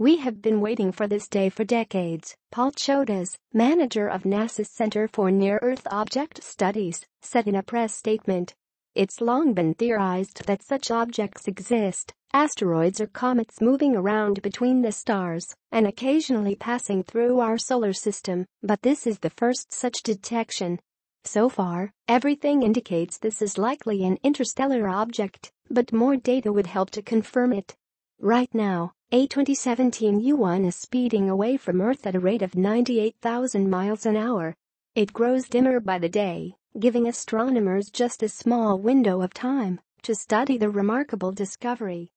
We have been waiting for this day for decades, Paul Chodas, manager of NASA's Center for Near-Earth Object Studies, said in a press statement. It's long been theorized that such objects exist, asteroids or comets moving around between the stars and occasionally passing through our solar system, but this is the first such detection. So far, everything indicates this is likely an interstellar object, but more data would help to confirm it. Right now, a 2017 U1 is speeding away from Earth at a rate of 98,000 miles an hour. It grows dimmer by the day, giving astronomers just a small window of time to study the remarkable discovery.